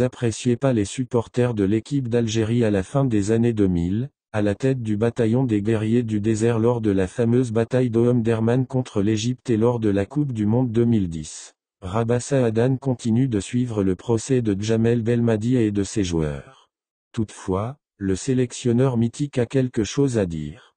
apprécié par les supporters de l'équipe d'Algérie à la fin des années 2000, à la tête du bataillon des guerriers du désert lors de la fameuse bataille d'Oum contre l'Égypte et lors de la Coupe du Monde 2010. Rabassa Saadan continue de suivre le procès de Djamel Belmadi et de ses joueurs. Toutefois, le sélectionneur mythique a quelque chose à dire.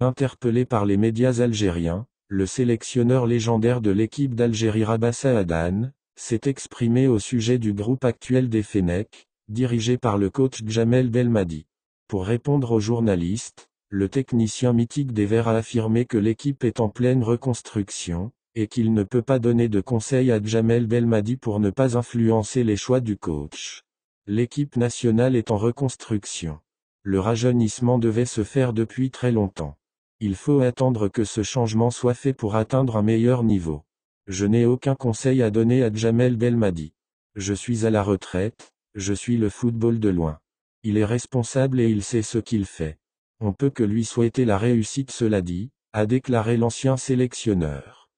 Interpellé par les médias algériens, le sélectionneur légendaire de l'équipe d'Algérie Rabassa Saadan, s'est exprimé au sujet du groupe actuel des Fenech, dirigé par le coach Jamel Belmadi. Pour répondre aux journalistes, le technicien mythique des Verts a affirmé que l'équipe est en pleine reconstruction, et qu'il ne peut pas donner de conseils à Jamel Belmadi pour ne pas influencer les choix du coach. L'équipe nationale est en reconstruction. Le rajeunissement devait se faire depuis très longtemps. Il faut attendre que ce changement soit fait pour atteindre un meilleur niveau. Je n'ai aucun conseil à donner à Djamel Belmadi. Je suis à la retraite, je suis le football de loin. Il est responsable et il sait ce qu'il fait. On peut que lui souhaiter la réussite cela dit, a déclaré l'ancien sélectionneur.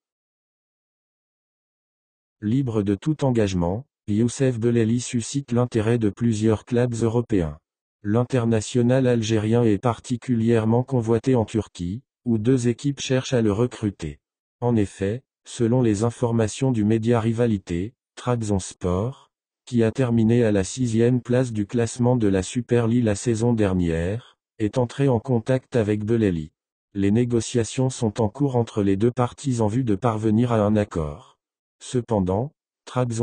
Libre de tout engagement, Youssef Beleli suscite l'intérêt de plusieurs clubs européens. L'international algérien est particulièrement convoité en Turquie, où deux équipes cherchent à le recruter. En effet, Selon les informations du média Rivalité, Sport, qui a terminé à la sixième place du classement de la Super League la saison dernière, est entré en contact avec Beleli. Les négociations sont en cours entre les deux parties en vue de parvenir à un accord. Cependant,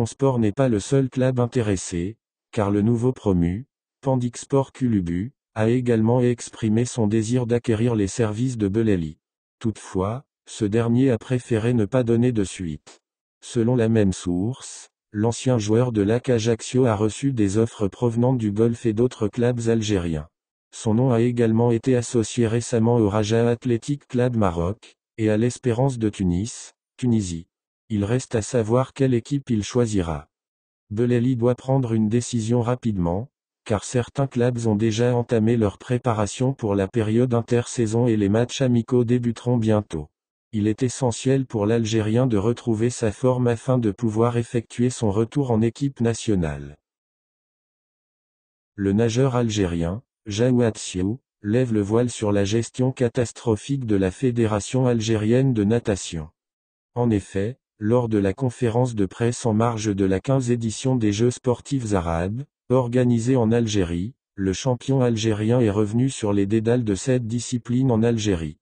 Sport n'est pas le seul club intéressé, car le nouveau promu, Sport Kulubu, a également exprimé son désir d'acquérir les services de Beleli. Toutefois, ce dernier a préféré ne pas donner de suite. Selon la même source, l'ancien joueur de l'AC Ajaccio a reçu des offres provenant du golf et d'autres clubs algériens. Son nom a également été associé récemment au Raja Athletic Club Maroc, et à l'Espérance de Tunis, Tunisie. Il reste à savoir quelle équipe il choisira. Beleli doit prendre une décision rapidement, car certains clubs ont déjà entamé leur préparation pour la période intersaison et les matchs amicaux débuteront bientôt il est essentiel pour l'Algérien de retrouver sa forme afin de pouvoir effectuer son retour en équipe nationale. Le nageur algérien, Jawad Siou, lève le voile sur la gestion catastrophique de la Fédération algérienne de natation. En effet, lors de la conférence de presse en marge de la 15e édition des Jeux sportifs arabes, organisée en Algérie, le champion algérien est revenu sur les dédales de cette discipline en Algérie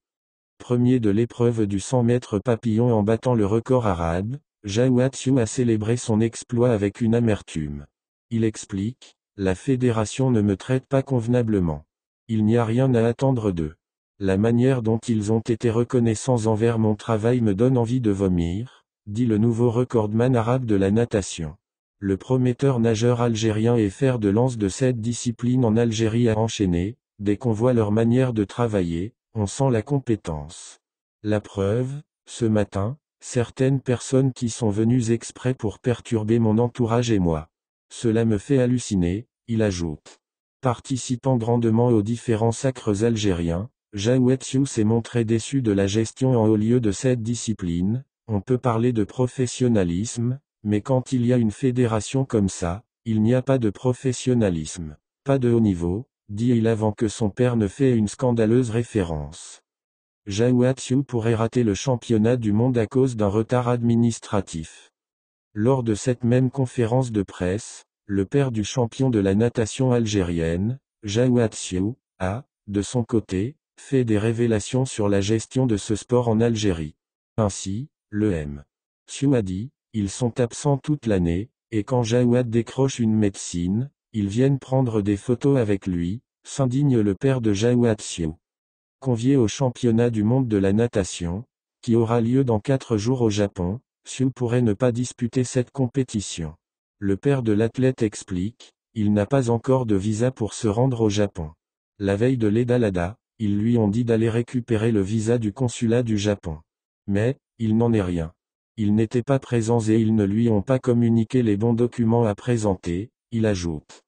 premier de l'épreuve du 100 mètres papillon en battant le record arabe, Jawatiou a célébré son exploit avec une amertume. Il explique, La fédération ne me traite pas convenablement. Il n'y a rien à attendre d'eux. La manière dont ils ont été reconnaissants envers mon travail me donne envie de vomir, dit le nouveau recordman arabe de la natation. Le prometteur nageur algérien et fer de lance de cette discipline en Algérie a enchaîné, dès qu'on voit leur manière de travailler, on sent la compétence. La preuve, ce matin, certaines personnes qui sont venues exprès pour perturber mon entourage et moi. Cela me fait halluciner, il ajoute. Participant grandement aux différents sacres algériens, Jaouetsiou s'est montré déçu de la gestion en haut lieu de cette discipline, on peut parler de professionnalisme, mais quand il y a une fédération comme ça, il n'y a pas de professionnalisme, pas de haut niveau, dit-il avant que son père ne fait une scandaleuse référence. Zhao pourrait rater le championnat du monde à cause d'un retard administratif. Lors de cette même conférence de presse, le père du champion de la natation algérienne, Zhao Sioux, a, de son côté, fait des révélations sur la gestion de ce sport en Algérie. Ainsi, le M. Thiou a dit, ils sont absents toute l'année, et quand Jawad décroche une médecine, ils viennent prendre des photos avec lui, s'indigne le père de Zhao Convié au championnat du monde de la natation, qui aura lieu dans quatre jours au Japon, Sioux pourrait ne pas disputer cette compétition. Le père de l'athlète explique, il n'a pas encore de visa pour se rendre au Japon. La veille de l'Edalada, ils lui ont dit d'aller récupérer le visa du consulat du Japon. Mais, il n'en est rien. Ils n'étaient pas présents et ils ne lui ont pas communiqué les bons documents à présenter, il ajoute